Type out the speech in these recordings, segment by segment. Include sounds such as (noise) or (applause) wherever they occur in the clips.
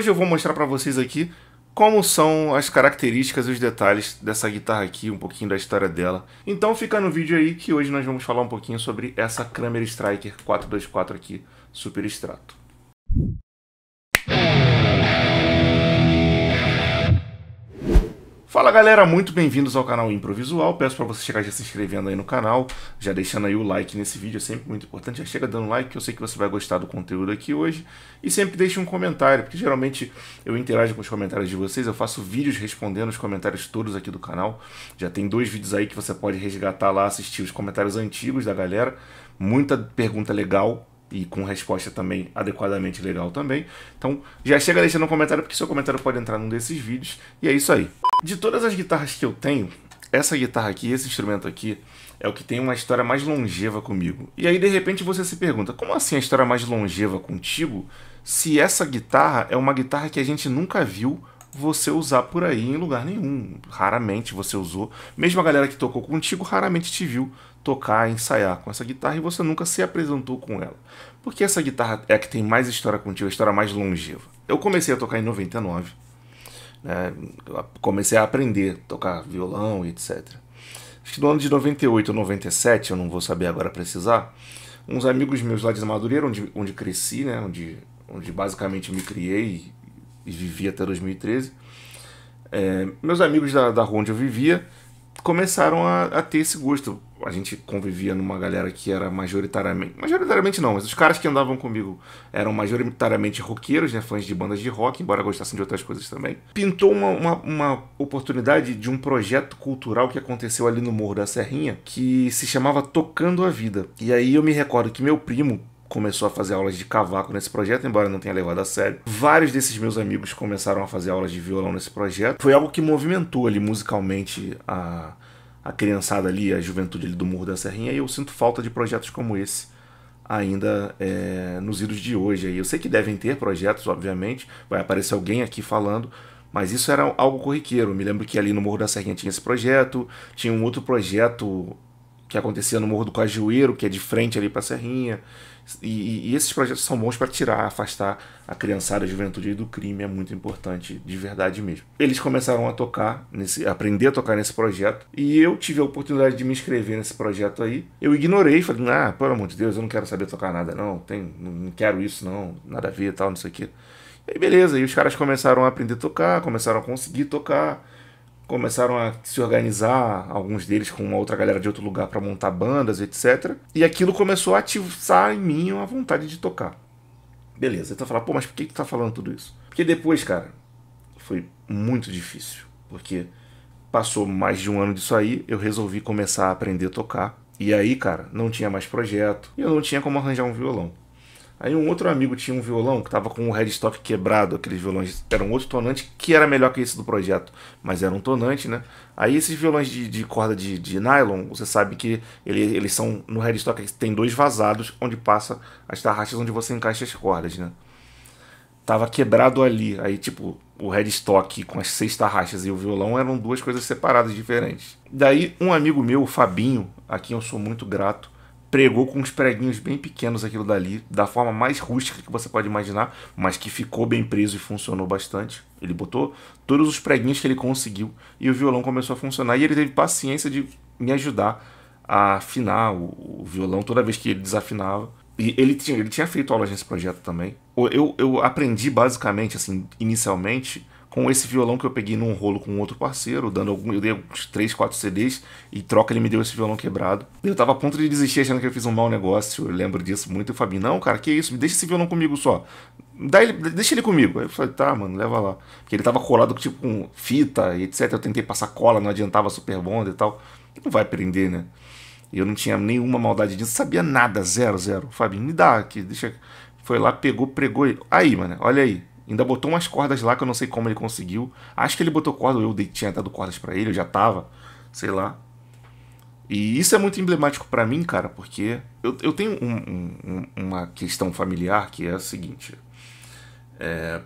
hoje eu vou mostrar para vocês aqui como são as características e os detalhes dessa guitarra aqui, um pouquinho da história dela. Então fica no vídeo aí que hoje nós vamos falar um pouquinho sobre essa Kramer Striker 424 aqui, Super Extrato. Fala galera, muito bem-vindos ao canal Improvisual. Peço para você chegar já se inscrevendo aí no canal, já deixando aí o like nesse vídeo, é sempre muito importante. Já chega dando like, que eu sei que você vai gostar do conteúdo aqui hoje. E sempre deixe um comentário, porque geralmente eu interajo com os comentários de vocês, eu faço vídeos respondendo os comentários todos aqui do canal. Já tem dois vídeos aí que você pode resgatar lá, assistir os comentários antigos da galera. Muita pergunta legal, e com resposta também adequadamente legal também. Então já chega deixando um comentário, porque seu comentário pode entrar num desses vídeos. E é isso aí. De todas as guitarras que eu tenho, essa guitarra aqui, esse instrumento aqui, é o que tem uma história mais longeva comigo. E aí de repente você se pergunta, como assim a história mais longeva contigo, se essa guitarra é uma guitarra que a gente nunca viu você usar por aí em lugar nenhum. Raramente você usou. Mesmo a galera que tocou contigo raramente te viu tocar, ensaiar com essa guitarra e você nunca se apresentou com ela. Porque essa guitarra é a que tem mais história contigo, a história mais longeva. Eu comecei a tocar em 99, né? comecei a aprender a tocar violão e etc. Acho que no ano de 98 ou 97, eu não vou saber agora precisar, uns amigos meus lá de Madureira, onde, onde cresci, né? onde, onde basicamente me criei e, e vivi até 2013, é, eh, meus amigos da, da rua onde eu vivia começaram a, a ter esse gosto a gente convivia numa galera que era majoritariamente. Majoritariamente não, mas os caras que andavam comigo eram majoritariamente roqueiros, né? Fãs de bandas de rock, embora gostassem de outras coisas também. Pintou uma, uma, uma oportunidade de um projeto cultural que aconteceu ali no Morro da Serrinha, que se chamava Tocando a Vida. E aí eu me recordo que meu primo, começou a fazer aulas de cavaco nesse projeto, embora não tenha levado a sério. Vários desses meus amigos começaram a fazer aulas de violão nesse projeto. Foi algo que movimentou ali musicalmente a, a criançada ali, a juventude ali do Morro da Serrinha, e eu sinto falta de projetos como esse ainda é, nos idos de hoje. Eu sei que devem ter projetos, obviamente, vai aparecer alguém aqui falando, mas isso era algo corriqueiro. me lembro que ali no Morro da Serrinha tinha esse projeto, tinha um outro projeto que acontecia no Morro do Cajueiro, que é de frente ali para a Serrinha. E, e esses projetos são bons para tirar, afastar a criançada, a juventude do crime, é muito importante, de verdade mesmo. Eles começaram a tocar, nesse, aprender a tocar nesse projeto, e eu tive a oportunidade de me inscrever nesse projeto aí. Eu ignorei, falei, ah, pelo amor de Deus, eu não quero saber tocar nada, não, tem, não quero isso, não, nada a ver tal, não sei o quê. E beleza, e os caras começaram a aprender a tocar, começaram a conseguir tocar começaram a se organizar, alguns deles com uma outra galera de outro lugar para montar bandas, etc. E aquilo começou a ativar em mim a vontade de tocar. Beleza, então tá falar, pô, mas por que tu tá falando tudo isso? Porque depois, cara, foi muito difícil, porque passou mais de um ano disso aí, eu resolvi começar a aprender a tocar. E aí, cara, não tinha mais projeto e eu não tinha como arranjar um violão. Aí um outro amigo tinha um violão que tava com o headstock quebrado, aqueles violões. Era um outro tonante que era melhor que esse do projeto, mas era um tonante, né? Aí esses violões de, de corda de, de, nylon, você sabe que ele, eles são no headstock tem dois vazados onde passa as tarraxas onde você encaixa as cordas, né? Tava quebrado ali. Aí tipo, o headstock com as seis tarraxas e o violão eram duas coisas separadas diferentes. Daí um amigo meu, o Fabinho, a quem eu sou muito grato, pregou com uns preguinhos bem pequenos aquilo dali, da forma mais rústica que você pode imaginar, mas que ficou bem preso e funcionou bastante. Ele botou todos os preguinhos que ele conseguiu e o violão começou a funcionar e ele teve paciência de me ajudar a afinar o, o violão toda vez que ele desafinava. E ele tinha, ele tinha feito aulas nesse projeto também. Eu, eu aprendi basicamente, assim, inicialmente, com esse violão que eu peguei num rolo com outro parceiro, dando algum, eu dei uns 3, 4 CDs e troca ele me deu esse violão quebrado. Eu tava a ponto de desistir achando que eu fiz um mau negócio, eu lembro disso muito. E o Fabinho, não, cara, que isso, me deixa esse violão comigo só. Dá ele, deixa ele comigo. Aí eu falei, tá, mano, leva lá. Porque ele tava colado tipo com fita e etc. Eu tentei passar cola, não adiantava super bonder e tal. Não vai prender, né? Eu não tinha nenhuma maldade disso, sabia nada, zero, zero. Fabinho, me dá aqui, deixa. Foi lá, pegou, pregou. Aí, mano, olha aí. Ainda botou umas cordas lá que eu não sei como ele conseguiu. Acho que ele botou corda, eu tinha dado cordas para ele, eu já tava, sei lá. E isso é muito emblemático para mim, cara, porque eu, eu tenho um, um, uma questão familiar que é a seguinte. É,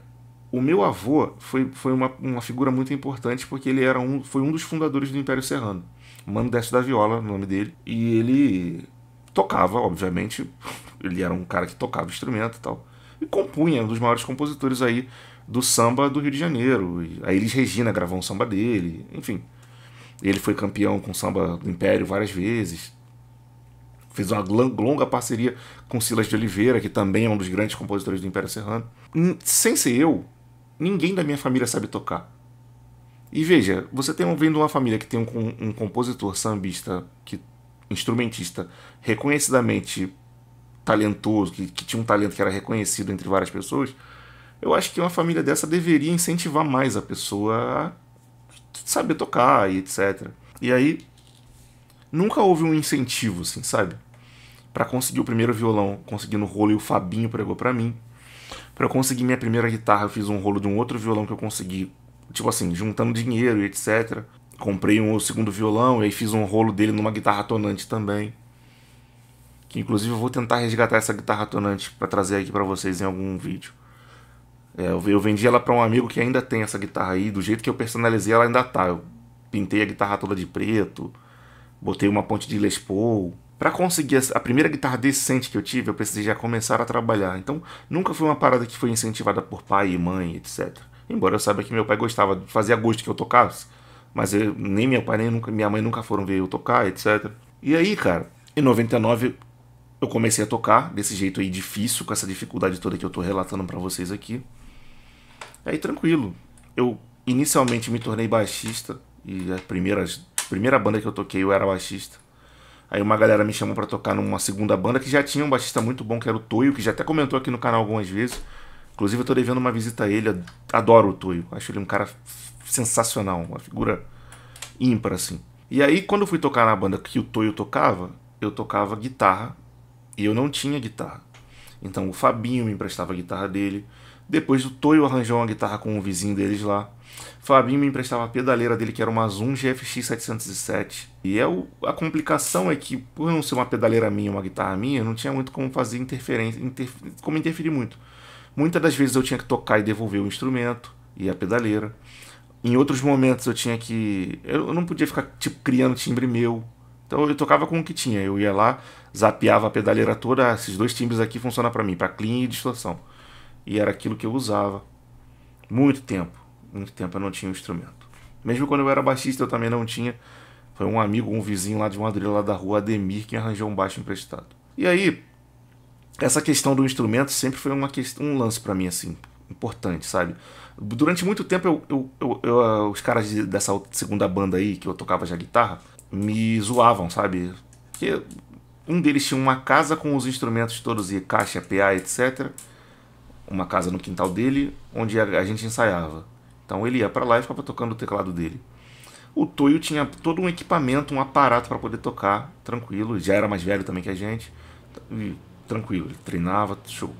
o meu avô foi, foi uma, uma figura muito importante porque ele era um, foi um dos fundadores do Império Serrano. Mano desto da Viola, o nome dele. E ele tocava, obviamente. (laughs) Ele era um cara que tocava instrumento e tal e compunha, um dos maiores compositores aí do samba do Rio de Janeiro. A Elis Regina gravou um samba dele, enfim. Ele foi campeão com samba do Império várias vezes. Fez uma longa parceria com Silas de Oliveira, que também é um dos grandes compositores do Império Serrano. Sem ser eu, ninguém da minha família sabe tocar. E veja, você tem um, vendo uma família que tem um, um compositor sambista, que instrumentista reconhecidamente talentoso, que, que tinha um talento que era reconhecido entre várias pessoas, eu acho que uma família dessa deveria incentivar mais a pessoa a saber tocar e etc. E aí, nunca houve um incentivo, assim, sabe? Para conseguir o primeiro violão, consegui no rolo e o Fabinho pregou para mim. Para eu conseguir minha primeira guitarra, eu fiz um rolo de um outro violão que eu consegui, tipo assim, juntando dinheiro e etc. Comprei um segundo violão e aí fiz um rolo dele numa guitarra tonante também. Que inclusive eu vou tentar resgatar essa guitarra tonante para trazer aqui para vocês em algum vídeo. É, eu vendi ela para um amigo que ainda tem essa guitarra aí, do jeito que eu personalizei ela ainda tá. Eu pintei a guitarra toda de preto, botei uma ponte de Les Paul. Para conseguir a primeira guitarra decente que eu tive, eu precisei já começar a trabalhar. Então, nunca foi uma parada que foi incentivada por pai e mãe, etc. Embora eu saiba que meu pai gostava, fazia gosto que eu tocasse, mas eu, nem meu pai nem nunca, minha mãe nunca foram ver eu tocar, etc. E aí, cara, em 99 eu comecei a tocar desse jeito aí difícil, com essa dificuldade toda que eu tô relatando para vocês aqui. Aí tranquilo. Eu inicialmente me tornei baixista e a primeira, primeira banda que eu toquei eu era baixista. Aí uma galera me chamou para tocar numa segunda banda que já tinha um baixista muito bom, que era o Toio, que já até comentou aqui no canal algumas vezes. Inclusive eu tô devendo uma visita a ele, adoro o Toio, acho ele um cara sensacional, uma figura ímpar assim. E aí quando eu fui tocar na banda que o Toio tocava, eu tocava guitarra e eu não tinha guitarra. Então o Fabinho me emprestava a guitarra dele. Depois o Toyo arranjou uma guitarra com um vizinho deles lá. Fabinho me emprestava a pedaleira dele, que era uma Zoom GFX 707. E é o... a complicação é que, por não ser uma pedaleira minha, uma guitarra minha, não tinha muito como fazer interferência, inter... como interferir muito. Muitas das vezes eu tinha que tocar e devolver o instrumento e a pedaleira. Em outros momentos eu tinha que. Eu não podia ficar tipo, criando timbre meu. Então eu tocava com o que tinha. Eu ia lá, zapeava a pedaleira toda. Ah, esses dois timbres aqui funcionam para mim, para clean e distorção. E era aquilo que eu usava. Muito tempo, muito tempo eu não tinha um instrumento. Mesmo quando eu era baixista, eu também não tinha. Foi um amigo, um vizinho lá de Madrid, lá da rua Ademir, que arranjou um baixo emprestado. E aí, essa questão do instrumento sempre foi uma questão, um lance para mim, assim, importante, sabe? Durante muito tempo, eu, eu, eu, eu, ah, os caras dessa segunda banda aí, que eu tocava já guitarra, me zoavam, sabe? Porque um deles tinha uma casa com os instrumentos todos e caixa, PA, etc. Uma casa no quintal dele, onde a gente ensaiava. Então ele ia para lá e ficava tocando o teclado dele. O Toyo tinha todo um equipamento, um aparato para poder tocar, tranquilo. Já era mais velho também que a gente. E, tranquilo, ele treinava, show.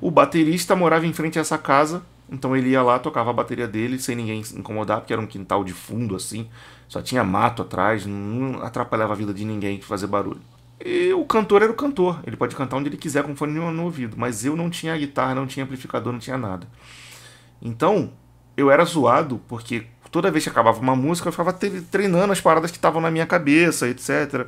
O baterista morava em frente a essa casa, então ele ia lá, tocava a bateria dele sem ninguém incomodar, porque era um quintal de fundo assim, só tinha mato atrás, não atrapalhava a vida de ninguém de fazer barulho. E o cantor era o cantor, ele pode cantar onde ele quiser com fone no ouvido, mas eu não tinha guitarra, não tinha amplificador, não tinha nada. Então, eu era zoado porque toda vez que acabava uma música, eu ficava treinando as paradas que estavam na minha cabeça, etc.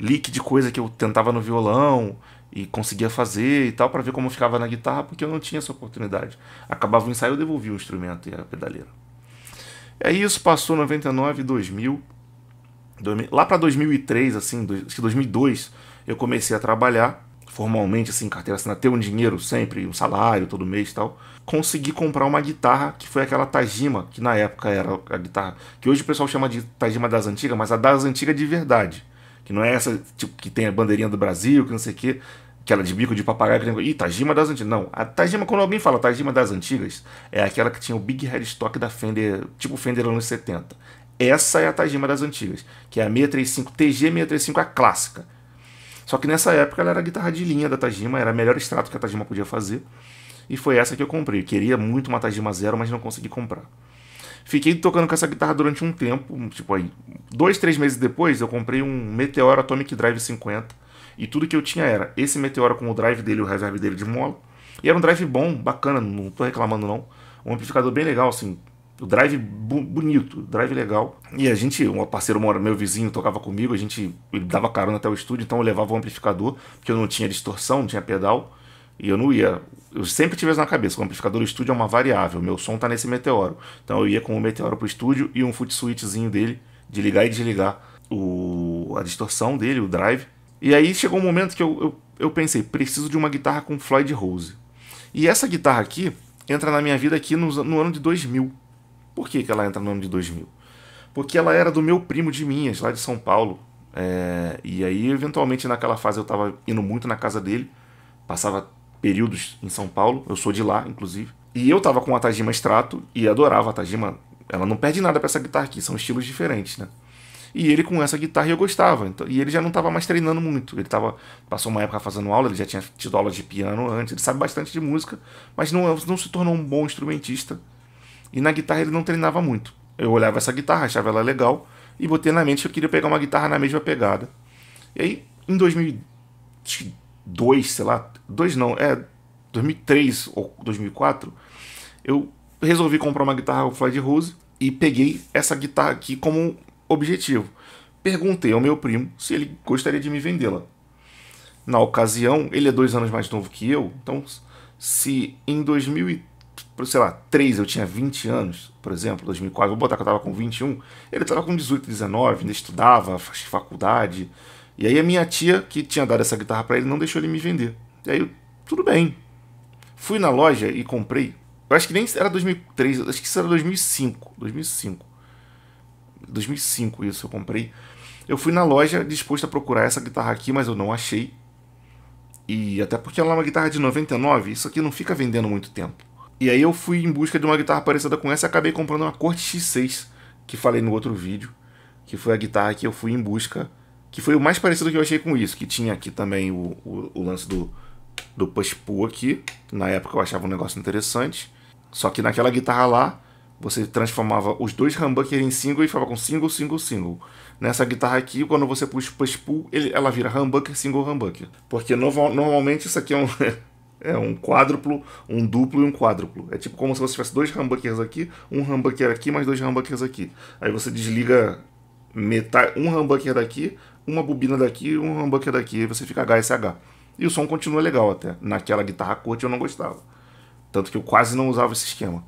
Lick de coisa que eu tentava no violão e conseguia fazer e tal, para ver como ficava na guitarra, porque eu não tinha essa oportunidade. Acabava o ensaio, eu devolvia o instrumento e a pedaleira. E é aí isso passou 99, 2000. Lá para 2003, assim, acho que 2002, eu comecei a trabalhar formalmente, assim, carteira assinada, ter um dinheiro sempre, um salário todo mês e tal. Consegui comprar uma guitarra que foi aquela Tajima, que na época era a guitarra que hoje o pessoal chama de Tajima das antigas, mas a das antigas de verdade. Que não é essa, tipo, que tem a bandeirinha do Brasil, que não sei o que aquela é de bico de papagaio. Que... Ih, Tajima das antigas. Não, a Tajima, quando alguém fala Tajima das antigas, é aquela que tinha o Big headstock Stock da Fender, tipo Fender anos 70. Essa é a Tajima das antigas, que é a 635 TG 635 a clássica. Só que nessa época ela era a guitarra de linha da Tajima, era o melhor extrato que a Tajima podia fazer. E foi essa que eu comprei. Queria muito uma Tajima Zero, mas não consegui comprar. Fiquei tocando com essa guitarra durante um tempo, tipo aí, dois, três meses depois, eu comprei um Meteor Atomic Drive 50. E tudo que eu tinha era esse Meteor com o drive dele e o reverb dele de mola. E era um drive bom, bacana, não tô reclamando não. Um amplificador bem legal, assim, o drive bonito, drive legal. E a gente, um parceiro, meu vizinho, tocava comigo, a gente ele dava carona até o estúdio, então eu levava o amplificador, porque eu não tinha distorção, não tinha pedal, e eu não ia. Eu sempre tive isso na cabeça, o amplificador do estúdio é uma variável, meu som tá nesse meteoro. Então eu ia com o meteoro pro estúdio e um foot switchzinho dele, de ligar e desligar o, a distorção dele, o drive. E aí chegou um momento que eu, eu, eu pensei, preciso de uma guitarra com Floyd Rose. E essa guitarra aqui entra na minha vida aqui no, no ano de 2000 por que, que ela entra no ano de 2000? Porque ela era do meu primo de Minhas, lá de São Paulo. É, e aí, eventualmente, naquela fase eu estava indo muito na casa dele, passava períodos em São Paulo, eu sou de lá, inclusive. E eu estava com a Tajima Strato e adorava a Tajima. Ela não perde nada para essa guitarra aqui, são estilos diferentes, né? E ele com essa guitarra eu gostava. Então, e ele já não estava mais treinando muito. Ele tava, passou uma época fazendo aula, ele já tinha tido aula de piano antes, ele sabe bastante de música, mas não, é, não se tornou um bom instrumentista e na guitarra ele não treinava muito. Eu olhava essa guitarra, achava ela legal e botei na mente que eu queria pegar uma guitarra na mesma pegada. E aí, em 2002, sei lá, dois não, é 2003 ou 2004, eu resolvi comprar uma guitarra Floyd Rose e peguei essa guitarra aqui como objetivo. Perguntei ao meu primo se ele gostaria de me vendê-la. Na ocasião, ele é dois anos mais novo que eu, então se em 2003 sei lá, 3, eu tinha 20 anos, por exemplo, 2004, vou botar que eu estava com 21, ele estava com 18, 19, ainda estudava, faz faculdade. E aí a minha tia, que tinha dado essa guitarra para ele, não deixou ele me vender. E aí, tudo bem. Fui na loja e comprei. Eu acho que nem era 2003, acho que isso era 2005, 2005. 2005 isso eu comprei. Eu fui na loja disposto a procurar essa guitarra aqui, mas eu não achei. E até porque ela é uma guitarra de 99, isso aqui não fica vendendo muito tempo. E aí eu fui em busca de uma guitarra parecida com essa e acabei comprando uma corte X6, que falei no outro vídeo, que foi a guitarra que eu fui em busca, que foi o mais parecido que eu achei com isso, que tinha aqui também o, o, o lance do, do push-pull aqui, na época eu achava um negócio interessante, só que naquela guitarra lá, você transformava os dois humbucker em single e ficava com single, single, single. Nessa guitarra aqui, quando você puxa push-pull, ela vira humbucker, single, humbucker. Porque no, normalmente isso aqui é um... (laughs) É um quádruplo, um duplo e um quádruplo. É tipo como se você tivesse dois humbuckers aqui, um humbucker aqui, mais dois humbuckers aqui. Aí você desliga metade, um humbucker daqui, uma bobina daqui, um humbucker daqui, e você fica HSH. E o som continua legal até. Naquela guitarra curta eu não gostava. Tanto que eu quase não usava esse esquema.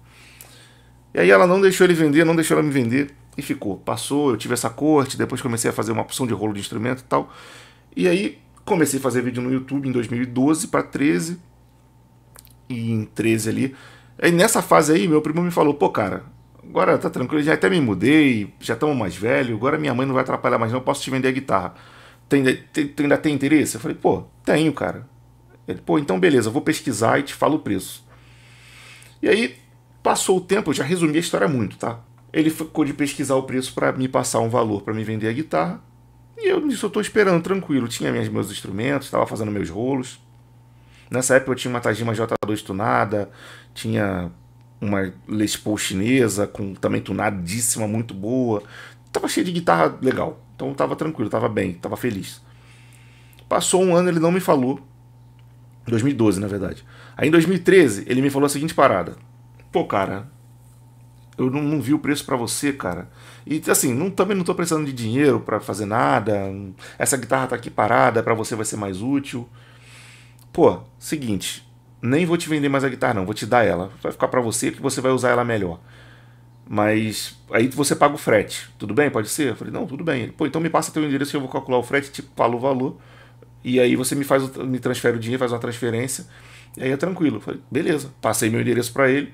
E aí ela não deixou ele vender, não deixou ela me vender e ficou. Passou, eu tive essa corte, depois comecei a fazer uma opção de rolo de instrumento e tal. E aí comecei a fazer vídeo no YouTube em 2012 para 13 em 13 ali. aí nessa fase aí, meu primo me falou, pô, cara, agora tá tranquilo, já até me mudei, já estamos mais velho, agora minha mãe não vai atrapalhar mais não, posso te vender a guitarra. Tem, tem, ainda tem interesse? Eu falei, pô, tenho, cara. Ele, pô, então beleza, vou pesquisar e te falo o preço. E aí, passou o tempo, eu já resumi a história muito, tá? Ele ficou de pesquisar o preço para me passar um valor para me vender a guitarra. E eu nisso eu tô esperando, tranquilo. Tinha minhas, meus instrumentos, estava fazendo meus rolos. Nessa época eu tinha uma Tajima J2 tunada, tinha uma Les Paul chinesa, com também tunadíssima, muito boa. Tava cheio de guitarra legal. Então tava tranquilo, tava bem, tava feliz. Passou um ano, ele não me falou. 2012, na verdade. Aí em 2013, ele me falou a seguinte parada. Pô, cara, eu não, não vi o preço para você, cara. E assim, não, também não tô precisando de dinheiro para fazer nada. Essa guitarra tá aqui parada, para você vai ser mais útil pô, seguinte, nem vou te vender mais a guitarra, não, vou te dar ela. Vai ficar para você porque você vai usar ela melhor. Mas aí você paga o frete. Tudo bem? Pode ser? Eu falei, não, tudo bem. Ele, pô, então me passa teu endereço que eu vou calcular o frete, tipo, falo o valor. E aí você me faz me transfere o dinheiro, faz uma transferência. E aí é tranquilo. Eu falei, beleza. Passei meu endereço para ele.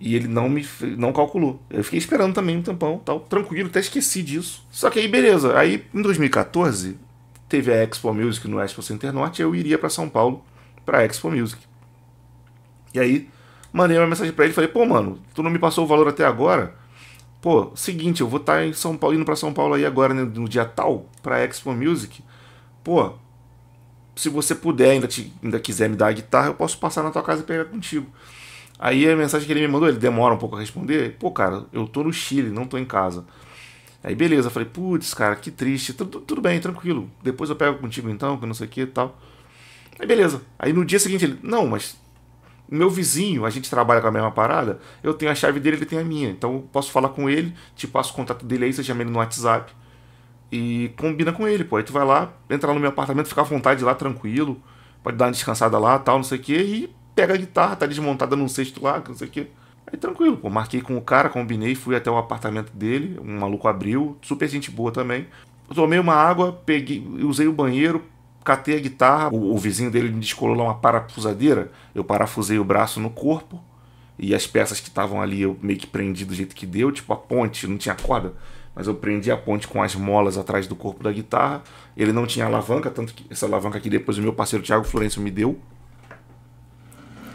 E ele não me não calculou. Eu fiquei esperando também um tempão, tal, tranquilo, até esqueci disso. Só que aí beleza. Aí em 2014, teve a Expo Music no Expo Center Norte, eu iria para São Paulo para a Expo Music. E aí, mandei uma mensagem para ele, falei: "Pô, mano, tu não me passou o valor até agora? Pô, seguinte, eu vou estar tá em São Paulo, indo para São Paulo aí agora né, no dia tal para a Expo Music. Pô, se você puder, ainda, te, ainda quiser me dar a guitarra, eu posso passar na tua casa e pegar contigo. Aí a mensagem que ele me mandou, ele demora um pouco a responder. Pô, cara, eu tô no Chile, não tô em casa. Aí beleza, falei, putz, cara, que triste. Tudo, tudo bem, tranquilo. Depois eu pego contigo então, que não sei o que e tal. Aí beleza. Aí no dia seguinte ele, não, mas meu vizinho, a gente trabalha com a mesma parada, eu tenho a chave dele, ele tem a minha. Então eu posso falar com ele, te passo o contato dele aí, você chama ele no WhatsApp e combina com ele, pô. Aí tu vai lá, entra lá no meu apartamento, fica à vontade lá, tranquilo, pode dar uma descansada lá, tal, não sei o que, e pega a guitarra, tá desmontada num cesto lá, não sei o que. Aí tranquilo, pô, marquei com o cara, combinei, fui até o apartamento dele, um maluco abriu, super gente boa também. tomei uma água, peguei, usei o banheiro, catei a guitarra, o, o vizinho dele me descolou lá uma parafusadeira, eu parafusei o braço no corpo, e as peças que estavam ali eu meio que prendi do jeito que deu, tipo a ponte, não tinha corda, mas eu prendi a ponte com as molas atrás do corpo da guitarra. Ele não tinha alavanca, tanto que essa alavanca aqui depois o meu parceiro Thiago Florencio me deu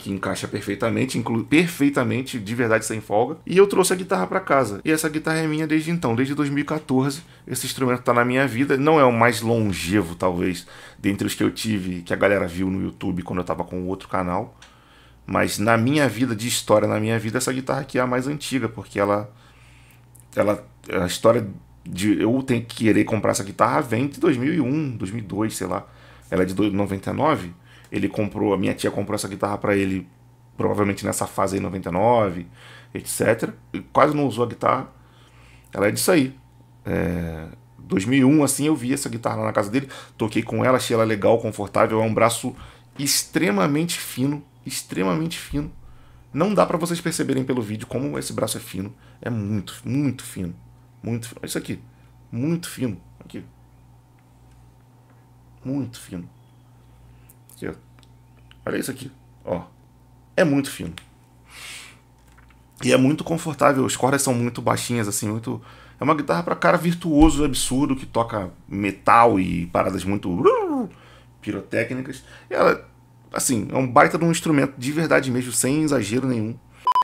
que encaixa perfeitamente, inclui perfeitamente, de verdade sem folga. E eu trouxe a guitarra para casa. E essa guitarra é minha desde então, desde 2014. Esse instrumento tá na minha vida, não é o mais longevo talvez dentre os que eu tive, que a galera viu no YouTube quando eu tava com outro canal. Mas na minha vida de história, na minha vida, essa guitarra aqui é a mais antiga, porque ela ela a história de eu tenho que querer comprar essa guitarra vem de 2001, 2002, sei lá. Ela é de 99 ele comprou, a minha tia comprou essa guitarra para ele, provavelmente nessa fase aí, 99, etc. E quase não usou a guitarra. Ela é disso aí. É, 2001, assim, eu vi essa guitarra lá na casa dele, toquei com ela, achei ela legal, confortável, é um braço extremamente fino, extremamente fino. Não dá para vocês perceberem pelo vídeo como esse braço é fino, é muito, muito fino, muito fino. Isso aqui, muito fino, aqui. Muito fino. Aqui, ó. Olha isso aqui, ó. É muito fino. E é muito confortável, as cordas são muito baixinhas, assim, muito... É uma guitarra para cara virtuoso, absurdo, que toca metal e paradas muito uh, pirotécnicas. E ela, assim, é um baita de um instrumento de verdade mesmo, sem exagero nenhum.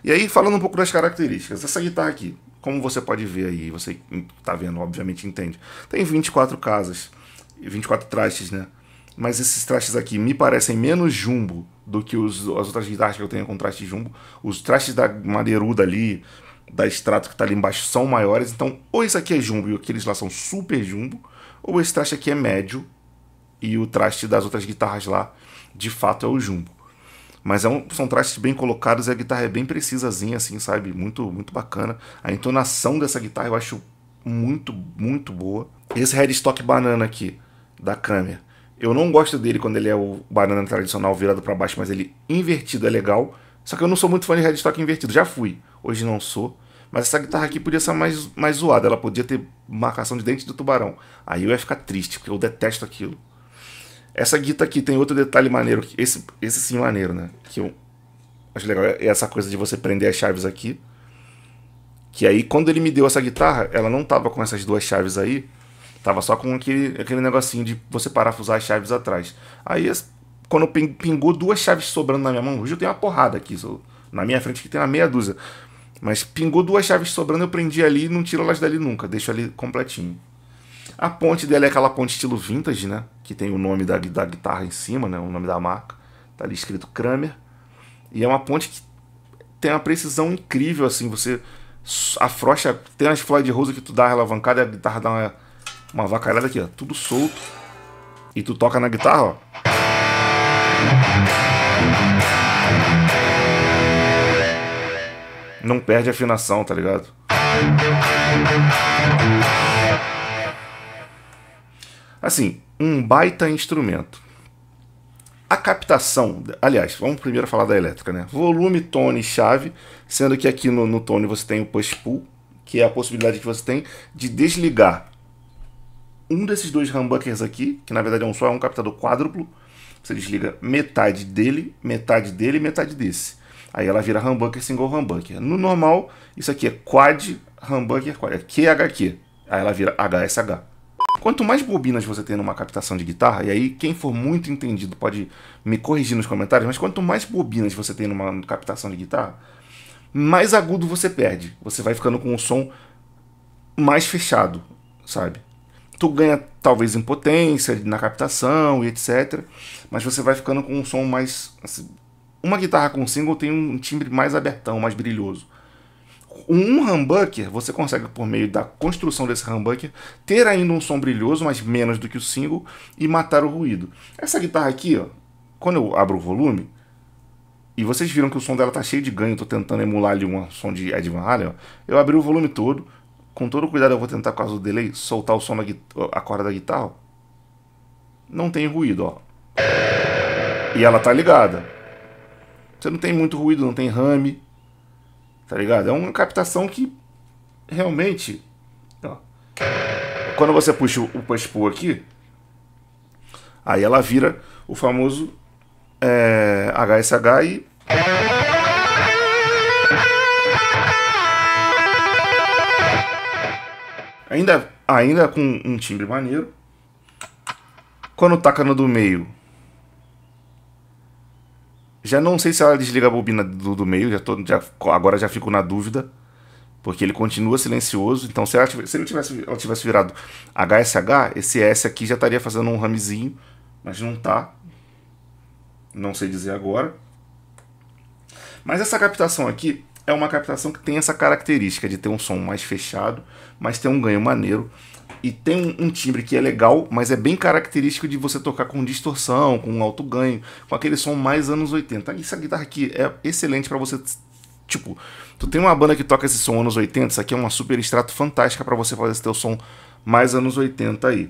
E aí, falando um pouco das características, essa guitarra aqui, como você pode ver aí, você está vendo, obviamente entende, tem 24 casas, 24 trastes, né? mas esses trastes aqui me parecem menos jumbo do que os, as outras guitarras que eu tenho com traste jumbo. Os trastes da madeiruda ali, da extrato que está ali embaixo, são maiores. Então, ou isso aqui é jumbo e aqueles lá são super jumbo, ou esse traste aqui é médio e o traste das outras guitarras lá, de fato, é o jumbo. Mas é um, são trastes bem colocados e a guitarra é bem precisazinha, assim, sabe? Muito, muito bacana. A entonação dessa guitarra eu acho muito, muito boa. Esse headstock banana aqui, da câmera eu não gosto dele quando ele é o banana tradicional virado para baixo, mas ele invertido é legal. Só que eu não sou muito fã de headstock invertido, já fui. Hoje não sou. Mas essa guitarra aqui podia ser mais, mais zoada, ela podia ter marcação de dente do tubarão. Aí eu ia ficar triste, porque eu detesto aquilo. Essa guitarra aqui tem outro detalhe maneiro, esse, esse sim é maneiro, né? Que eu acho legal, é essa coisa de você prender as chaves aqui. Que aí, quando ele me deu essa guitarra, ela não tava com essas duas chaves aí. Tava só com aquele, aquele negocinho de você parafusar as chaves atrás. Aí, quando pingou duas chaves sobrando na minha mão, hoje eu tenho uma porrada aqui, na minha frente que tem uma meia dúzia. Mas pingou duas chaves sobrando, eu prendi ali e não tiro elas dali nunca, deixo ali completinho. A ponte dela é aquela ponte estilo vintage, né? Que tem o nome da, da guitarra em cima, né? O nome da marca. Tá ali escrito Kramer. E é uma ponte que tem uma precisão incrível, assim. Você afrocha. Tem as Floyd Rose que tu dá a alavancada e a guitarra dá uma uma avacalhada aqui, ó, tudo solto. E tu toca na guitarra, ó. Não perde afinação, tá ligado? Assim, um baita instrumento. A captação, aliás, vamos primeiro falar da elétrica, né? Volume, tone e chave, sendo que aqui no, no tone você tem o push-pull, que é a possibilidade que você tem de desligar um desses dois humbuckers aqui, que na verdade é um só, é um captador quádruplo. Você desliga metade dele, metade dele e metade desse. Aí ela vira humbucker, single humbucker. No normal, isso aqui é quad humbucker, quad, é QHQ. Aí ela vira HSH. Quanto mais bobinas você tem numa captação de guitarra, e aí quem for muito entendido pode me corrigir nos comentários, mas quanto mais bobinas você tem numa captação de guitarra, mais agudo você perde. Você vai ficando com o som mais fechado, sabe? tu ganha talvez impotência na captação e etc. Mas você vai ficando com um som mais. Assim, uma guitarra com single tem um timbre mais abertão, mais brilhoso. Um humbucker, você consegue, por meio da construção desse humbucker, ter ainda um som brilhoso, mas menos do que o single, e matar o ruído. Essa guitarra aqui, ó, quando eu abro o volume, e vocês viram que o som dela tá cheio de ganho, tô tentando emular ali um som de Ed Van Halen, ó, eu abri o volume todo, com todo cuidado eu vou tentar, por causa do delay, soltar o som da a corda da guitarra. Não tem ruído, ó. E ela tá ligada. Você não tem muito ruído, não tem rame. Tá ligado? É uma captação que realmente. Ó. Quando você puxa o push pull aqui, aí ela vira o famoso é, eh, HSH e. Ainda, ainda com um timbre maneiro. Quando taca no do meio. Já não sei se ela desliga a bobina do, do meio. Já tô, já, agora já fico na dúvida. Porque ele continua silencioso. Então se, ela tivesse, se ele tivesse, ela tivesse virado HSH, esse S aqui já estaria fazendo um ramezinho. Mas não tá. Não sei dizer agora. Mas essa captação aqui é uma captação que tem essa característica de ter um som mais fechado, mas tem um ganho maneiro e tem um, timbre que é legal, mas é bem característico de você tocar com distorção, com alto ganho, com aquele som mais anos 80. Essa guitarra aqui é excelente para você tipo, tu tem uma banda que toca esse som anos 80, isso aqui é uma super extrato fantástica para você fazer esse teu som mais anos 80 aí.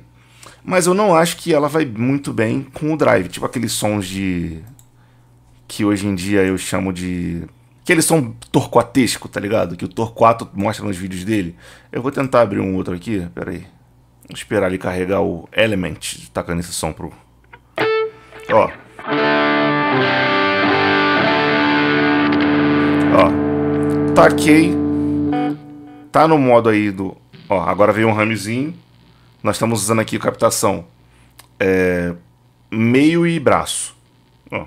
Mas eu não acho que ela vai muito bem com o drive, tipo aqueles sons de que hoje em dia eu chamo de que eles são torquatesco, tá ligado? Que o Torquato mostra nos vídeos dele. Eu vou tentar abrir um outro aqui, pera aí. esperar ele carregar o Element, tacando esse som pro... Ó. Ó. Taquei. Tá no modo aí do... Ó, agora veio um ramezinho. Nós estamos usando aqui captação é... meio e braço. Ó.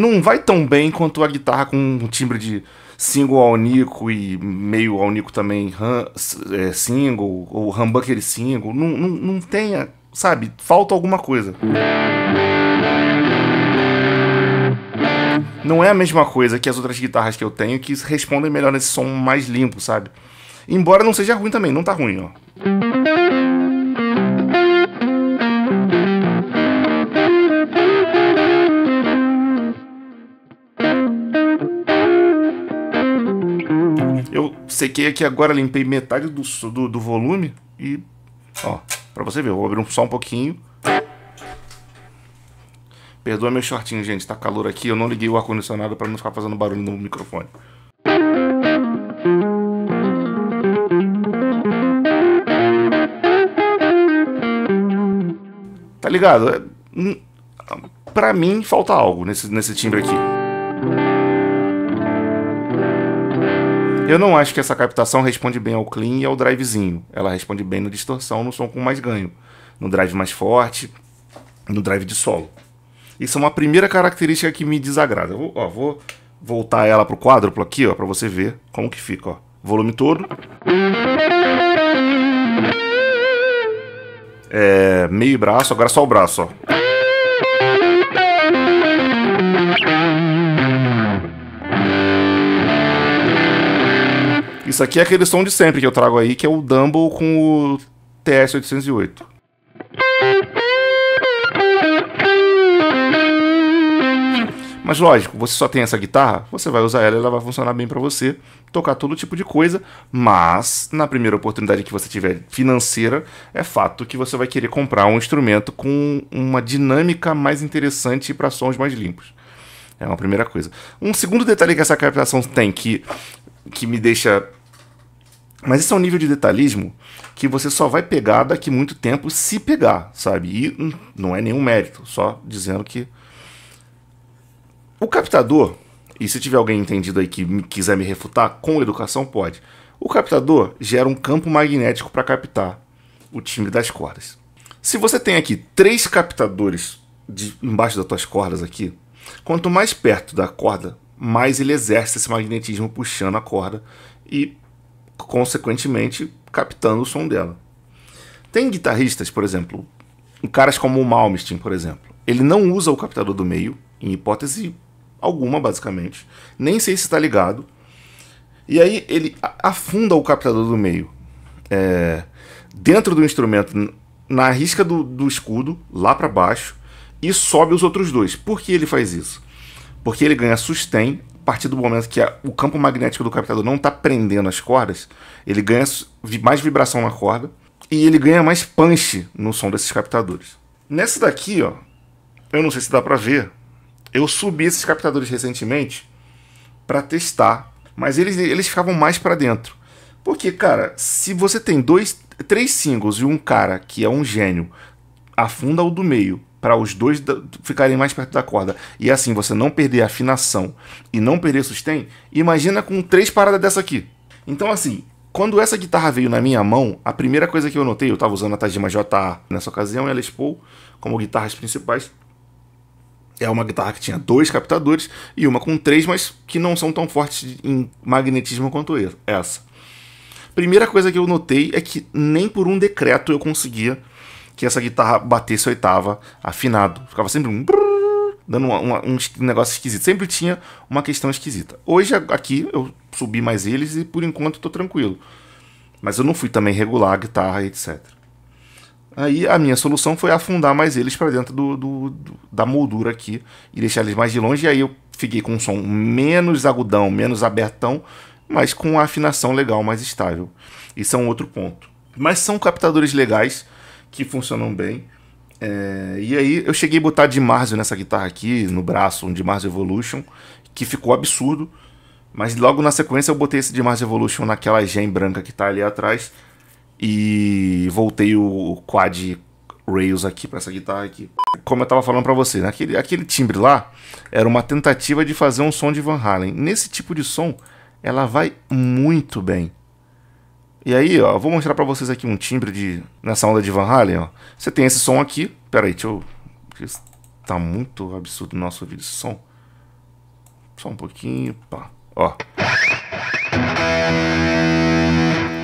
não vai tão bem quanto a guitarra com um timbre de single ao Nico e meio ao Nico também hum, é, single, ou humbucker single. Não, não, não tenha, sabe? Falta alguma coisa. Não é a mesma coisa que as outras guitarras que eu tenho que respondem melhor nesse som mais limpo, sabe? Embora não seja ruim também, não tá ruim, ó. sequei aqui agora, limpei metade do, do, do volume e, ó, pra você ver, vou abrir só um pouquinho. Perdoa meu shortinho, gente, tá calor aqui, eu não liguei o ar-condicionado para não ficar fazendo barulho no microfone. Tá ligado? Hum, pra mim, falta algo nesse, nesse timbre aqui. Eu não acho que essa captação responde bem ao clean e ao drivezinho. Ela responde bem na distorção, no som com mais ganho. No drive mais forte, no drive de solo. Isso é uma primeira característica que me desagrada. Vou, ó, vou voltar ela pro quádruplo aqui, ó, para você ver como que fica, ó. Volume todo. É, meio braço, agora só o braço, ó. Isso aqui é aquele som de sempre que eu trago aí, que é o Dumble com o TS-808. Mas lógico, você só tem essa guitarra, você vai usar ela, ela vai funcionar bem para você, tocar todo tipo de coisa, mas na primeira oportunidade que você tiver financeira, é fato que você vai querer comprar um instrumento com uma dinâmica mais interessante para sons mais limpos. É uma primeira coisa. Um segundo detalhe que essa captação tem que que me deixa mas esse é um nível de detalhismo que você só vai pegar daqui muito tempo se pegar, sabe? E não é nenhum mérito, só dizendo que. O captador, e se tiver alguém entendido aí que quiser me refutar, com educação pode. O captador gera um campo magnético para captar o timbre das cordas. Se você tem aqui três captadores de, embaixo das tuas cordas aqui, quanto mais perto da corda, mais ele exerce esse magnetismo puxando a corda e consequentemente captando o som dela. Tem guitarristas, por exemplo, caras como o Malmsteen, por exemplo. Ele não usa o captador do meio, em hipótese alguma, basicamente. Nem sei se está ligado. E aí ele afunda o captador do meio é, dentro do instrumento, na risca do, do escudo, lá para baixo, e sobe os outros dois. Por que ele faz isso? Porque ele ganha sustain partir do momento que a, o campo magnético do captador não está prendendo as cordas, ele ganha mais vibração na corda e ele ganha mais punch no som desses captadores. Nessa daqui, ó, eu não sei se dá para ver, eu subi esses captadores recentemente para testar, mas eles, eles ficavam mais para dentro. Porque, cara, se você tem dois, três singles e um cara que é um gênio afunda o do meio para os dois ficarem mais perto da corda e é assim você não perder afinação e não perder sustém, imagina com três paradas dessa aqui. Então assim, quando essa guitarra veio na minha mão, a primeira coisa que eu notei, eu estava usando a Tajima JA nessa ocasião e a Les Paul como guitarras principais. É uma guitarra que tinha dois captadores e uma com três, mas que não são tão fortes em magnetismo quanto essa. Primeira coisa que eu notei é que nem por um decreto eu conseguia que essa guitarra batesse oitava afinado. Ficava sempre um dando uma, uma, um negócio esquisito. Sempre tinha uma questão esquisita. Hoje aqui eu subi mais eles e por enquanto estou tranquilo. Mas eu não fui também regular a guitarra, etc. Aí a minha solução foi afundar mais eles para dentro do, do, do, da moldura aqui e deixar eles mais de longe. E aí eu fiquei com um som menos agudão, menos abertão, mas com uma afinação legal, mais estável. Isso é um outro ponto. Mas são captadores legais que funcionam bem. É, e aí eu cheguei a botar de Marzio nessa guitarra aqui, no braço, um de Marzio Evolution, que ficou absurdo. Mas logo na sequência eu botei esse de Marzio Evolution naquela gem branca que tá ali atrás. E voltei o quad rails aqui para essa guitarra aqui. Como eu tava falando para você, naquele, né? aquele timbre lá era uma tentativa de fazer um som de Van Halen. Nesse tipo de som, ela vai muito bem. E aí, ó, vou mostrar para vocês aqui um timbre de nessa onda de Van Halen, ó. Você tem esse som aqui. Pera aí, deixa eu tá muito absurdo no nosso vídeo esse som. Só um pouquinho, pá. Ó.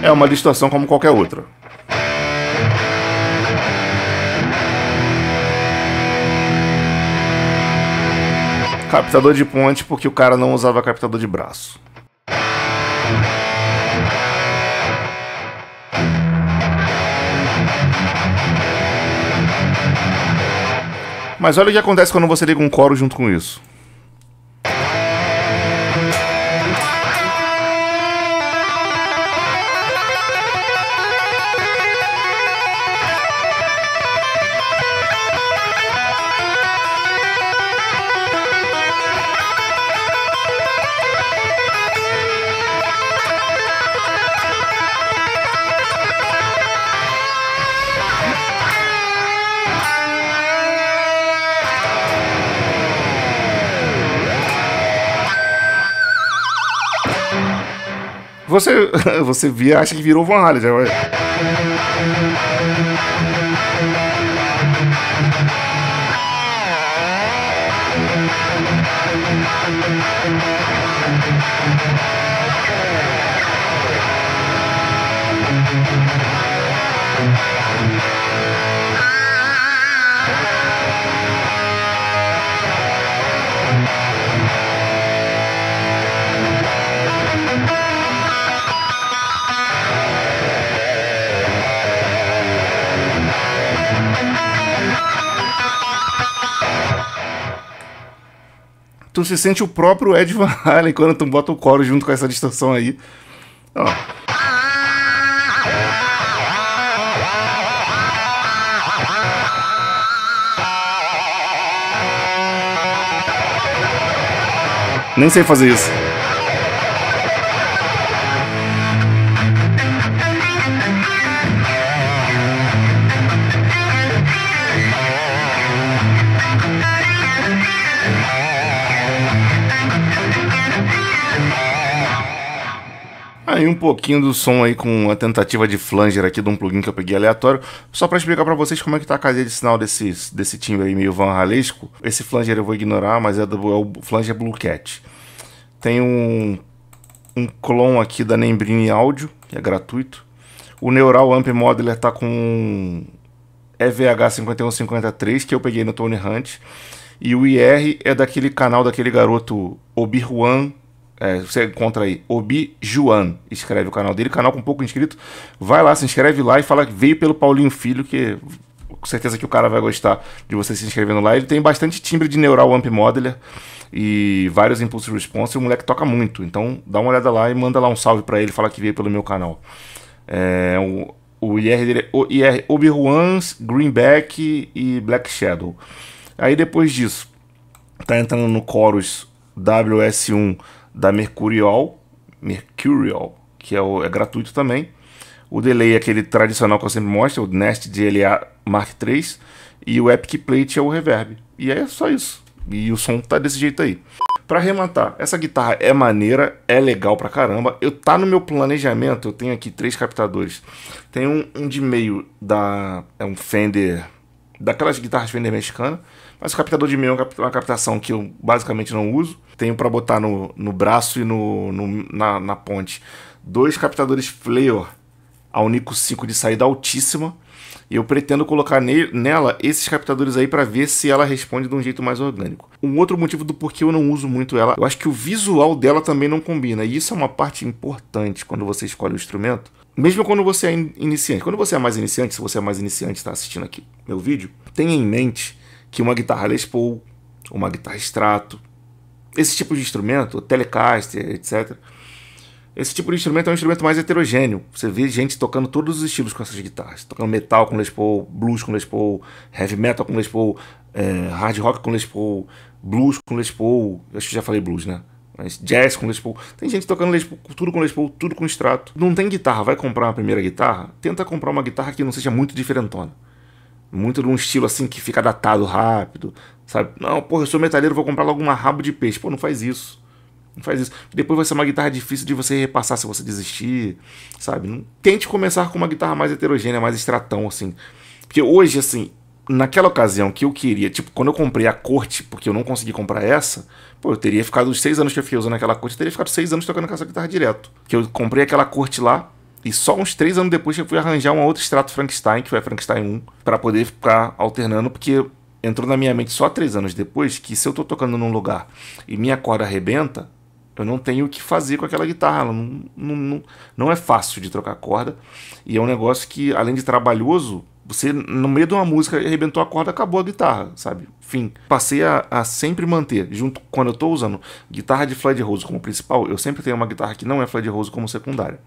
É uma distorção como qualquer outra. Captador de ponte porque o cara não usava captador de braço. Mas olha o que acontece quando você liga um coro junto com isso. você, (laughs) você via, acha que virou Van Halen. Já vai... tu se sente o próprio Ed Van Halen quando tu bota o coro junto com essa distorção aí. Ó. Nem sei fazer isso. Aí um pouquinho do som aí com a tentativa de flanger aqui de um plugin que eu peguei aleatório, só para explicar para vocês como é que tá a cadeia de sinal desse, desse timbre aí meio van ralesco. Esse flanger eu vou ignorar, mas é, do, é o flanger Blue Cat. Tem um, um clone aqui da Nembrine Áudio, que é gratuito. O Neural Amp Modeler tá com EVH5153, que eu peguei no Tony Hunt. E o IR é daquele canal daquele garoto Obi-Wan é, você encontra aí, Obi Juan, escreve o canal dele, canal com pouco inscrito. Vai lá, se inscreve lá e fala que veio pelo Paulinho Filho, que com certeza que o cara vai gostar de você se inscrevendo lá. Ele tem bastante timbre de Neural Amp Modeler e vários impulsos response, o moleque toca muito. Então dá uma olhada lá e manda lá um salve para ele, fala que veio pelo meu canal. É, o, o IR dele é IR obi Juan, Greenback e Black Shadow. Aí depois disso, tá entrando no Chorus WS1 da Mercurial, Mercurial que é, o, é gratuito também. O delay é aquele tradicional que eu sempre mostro, o Nest DLA Mark III. E o Epic Plate é o reverb. E é só isso. E o som tá desse jeito aí. Para arrematar, essa guitarra é maneira, é legal pra caramba. Eu tá no meu planejamento, eu tenho aqui três captadores. Tem um, um de meio da é um Fender daquelas guitarras Fender mexicana, mas o captador de meio é uma captação que eu basicamente não uso. Tenho para botar no, no braço e no, no na, na, ponte dois captadores Flair, a Unico 5 de saída altíssima, e eu pretendo colocar ne nela esses captadores aí para ver se ela responde de um jeito mais orgânico. Um outro motivo do porquê eu não uso muito ela, eu acho que o visual dela também não combina, e isso é uma parte importante quando você escolhe o instrumento mesmo quando você é iniciante, quando você é mais iniciante, se você é mais iniciante e está assistindo aqui meu vídeo, tenha em mente que uma guitarra Les Paul, uma guitarra Strato, esse tipo de instrumento, Telecaster, etc. Esse tipo de instrumento é um instrumento mais heterogêneo. Você vê gente tocando todos os estilos com essas guitarras. Tocando metal com Les Paul, blues com Les Paul, heavy metal com Les Paul, é, hard rock com Les Paul, blues com Les Paul. Acho que já falei blues, né? Mas jazz com Les Paul. Tem gente tocando Les Paul, tudo com Les Paul, tudo com extrato. Não tem guitarra, vai comprar uma primeira guitarra? Tenta comprar uma guitarra que não seja muito diferentona. Muito de um estilo assim que fica datado rápido, sabe? Não, porra, eu sou metaleiro, vou comprar logo uma rabo de peixe. Pô, não faz isso. Não faz isso. Depois vai ser uma guitarra difícil de você repassar se você desistir, sabe? Tente começar com uma guitarra mais heterogênea, mais estratão, assim. Porque hoje, assim, naquela ocasião que eu queria, tipo, quando eu comprei a corte, porque eu não consegui comprar essa, pô, eu teria ficado os seis anos que eu fiquei usando aquela corte, eu teria ficado seis anos tocando com essa guitarra direto. Que eu comprei aquela corte lá, e só uns três anos depois que eu fui arranjar uma outra extrato Frankenstein, que foi a Frankenstein 1, para poder ficar alternando, porque entrou na minha mente só três anos depois que se eu tô tocando num lugar e minha corda arrebenta, eu não tenho o que fazer com aquela guitarra. Não, não, não, não é fácil de trocar corda. E é um negócio que, além de trabalhoso, você, no meio de uma música, arrebentou a corda, acabou a guitarra, sabe? Fim. Passei a, a sempre manter, junto quando eu estou usando guitarra de Floyd Rose como principal, eu sempre tenho uma guitarra que não é Floyd Rose como secundária.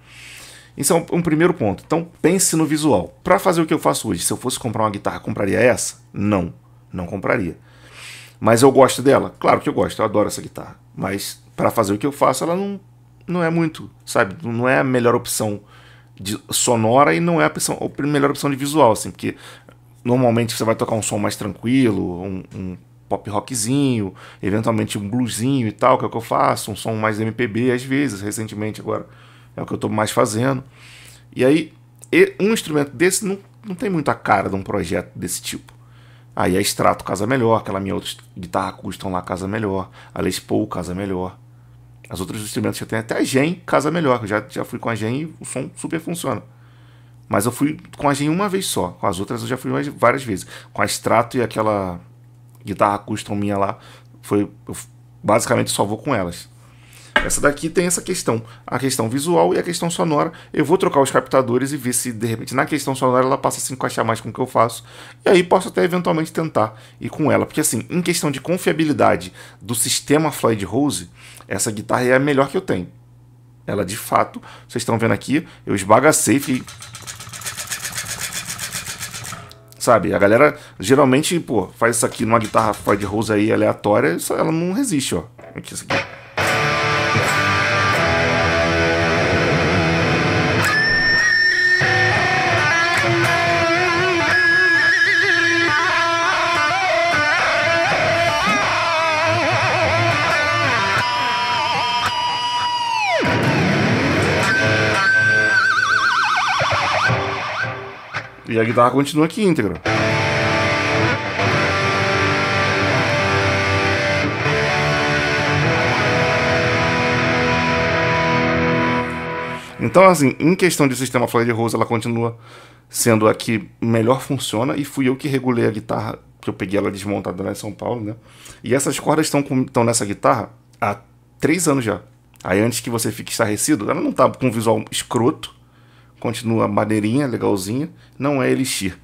Isso é um, um, primeiro ponto. Então, pense no visual. Para fazer o que eu faço hoje, se eu fosse comprar uma guitarra, compraria essa? Não, não compraria. Mas eu gosto dela? Claro que eu gosto, eu adoro essa guitarra. Mas para fazer o que eu faço, ela não, não é muito, sabe? Não é a melhor opção de sonora e não é a, opção, a melhor opção de visual, assim, porque normalmente você vai tocar um som mais tranquilo, um, um pop rockzinho, eventualmente um bluesinho e tal, que é o que eu faço, um som mais MPB às vezes, recentemente agora é o que eu estou mais fazendo. E aí, um instrumento desse não, não tem muita cara de um projeto desse tipo. Aí a Strato casa melhor, aquela minha outra guitarra custom lá casa melhor, a Les Paul casa melhor. As outras que já tem até a Gen, casa melhor. Eu já, já fui com a Gen e o som super funciona. Mas eu fui com a Gen uma vez só. Com as outras eu já fui várias vezes. Com a Strato e aquela guitarra custom minha lá, foi, eu basicamente só vou com elas. Essa daqui tem essa questão, a questão visual e a questão sonora. Eu vou trocar os captadores e ver se de repente na questão sonora ela passa a se encaixar mais com o que eu faço. E aí posso até eventualmente tentar ir com ela, porque assim, em questão de confiabilidade do sistema Floyd Rose, essa guitarra é a melhor que eu tenho. Ela de fato, vocês estão vendo aqui, eu esbagacei, fiquei sabe? A galera geralmente, pô, faz isso aqui numa guitarra Floyd Rose aí aleatória, ela não resiste, ó. Aqui, isso aqui. E a guitarra continua aqui íntegra. Então, assim, em questão de sistema Floyd Rose, ela continua sendo a que melhor funciona e fui eu que regulei a guitarra, que eu peguei ela desmontada lá em São Paulo, né? E essas cordas estão estão nessa guitarra há três anos já. Aí antes que você fique estarrecido, ela não tá com visual escroto, Continua maneirinha, legalzinha. Não é Elixir.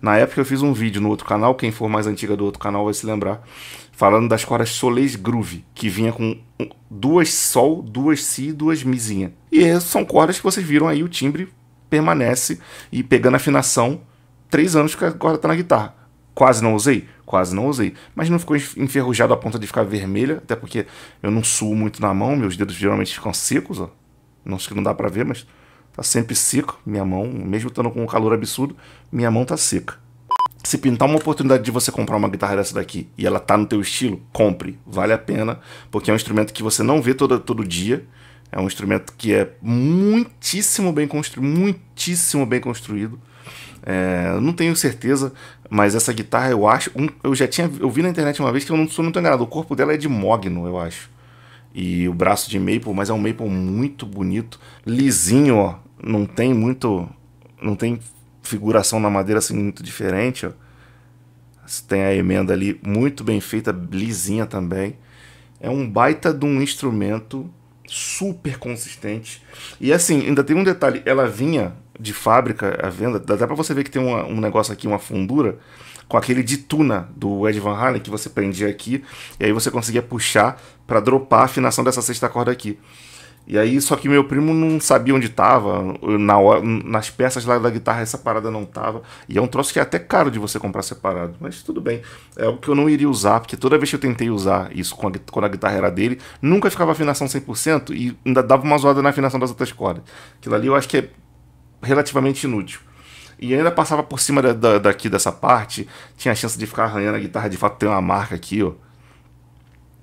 Na época eu fiz um vídeo no outro canal, quem for mais antiga do outro canal vai se lembrar, falando das cordas Soleil Groove, que vinha com duas Sol, duas Si e duas Mizinha. E são cordas que vocês viram aí, o timbre permanece e pegando afinação, três anos que a corda está na guitarra. Quase não usei? Quase não usei. Mas não ficou enferrujado a ponta de ficar vermelha, até porque eu não suo muito na mão, meus dedos geralmente ficam secos, ó. Não sei que não dá para ver, mas Tá sempre seca minha mão, mesmo estando com um calor absurdo, minha mão tá seca. Se pintar uma oportunidade de você comprar uma guitarra dessa daqui e ela tá no teu estilo, compre, vale a pena, porque é um instrumento que você não vê todo, todo dia. É um instrumento que é muitíssimo bem construído, muitíssimo bem construído. É, não tenho certeza, mas essa guitarra eu acho, um, eu já tinha, eu vi na internet uma vez que eu não sou muito enganado. O corpo dela é de mogno, eu acho. E o braço de maple, mas é um maple muito bonito, lisinho, ó. Não tem muito. Não tem figuração na madeira assim muito diferente, ó. Tem a emenda ali muito bem feita, lisinha também. É um baita de um instrumento super consistente. E assim, ainda tem um detalhe: ela vinha de fábrica à venda, dá até pra você ver que tem uma, um negócio aqui, uma fundura com aquele de tuna do Ed Van Halen que você prendia aqui, e aí você conseguia puxar para dropar a afinação dessa sexta corda aqui. E aí, só que meu primo não sabia onde tava na nas peças lá da guitarra essa parada não tava. E é um troço que é até caro de você comprar separado, mas tudo bem. É o que eu não iria usar, porque toda vez que eu tentei usar isso quando a, quando a guitarra era dele, nunca ficava afinação 100% e ainda dava uma zoada na afinação das outras cordas. Aquilo ali eu acho que é relativamente inútil. E ainda passava por cima da, da, daqui dessa parte, tinha a chance de ficar arranhando a guitarra, de fato tem uma marca aqui, ó.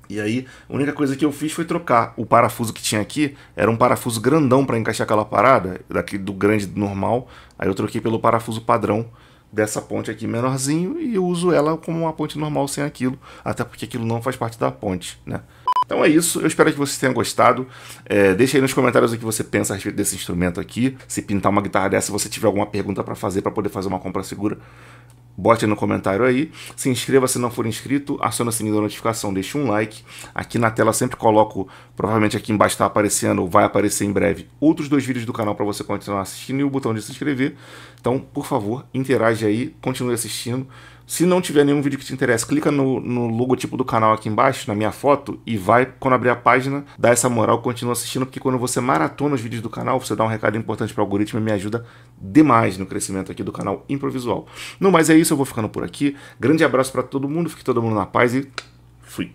E aí, a única coisa que eu fiz foi trocar. O parafuso que tinha aqui era um parafuso grandão para encaixar aquela parada, daqui do grande do normal. Aí eu troquei pelo parafuso padrão dessa ponte aqui menorzinho e eu uso ela como uma ponte normal sem aquilo, até porque aquilo não faz parte da ponte, né? Então é isso, eu espero que vocês tenham gostado. É, deixa aí nos comentários o que você pensa a respeito desse instrumento aqui. Se pintar uma guitarra dessa, se você tiver alguma pergunta para fazer para poder fazer uma compra segura, bote no comentário aí. Se inscreva se não for inscrito, aciona o sininho da notificação, deixa um like. Aqui na tela sempre coloco, provavelmente aqui embaixo está aparecendo, ou vai aparecer em breve, outros dois vídeos do canal para você continuar assistindo e o botão de se inscrever. Então, por favor, interage aí, continue assistindo. Se não tiver nenhum vídeo que te interessa, clica no, no logotipo do canal aqui embaixo, na minha foto, e vai, quando abrir a página, dá essa moral, continua assistindo, porque quando você maratona os vídeos do canal, você dá um recado importante para o algoritmo e me ajuda demais no crescimento aqui do canal Improvisual. No mais é isso, eu vou ficando por aqui. Grande abraço para todo mundo, fique todo mundo na paz e fui!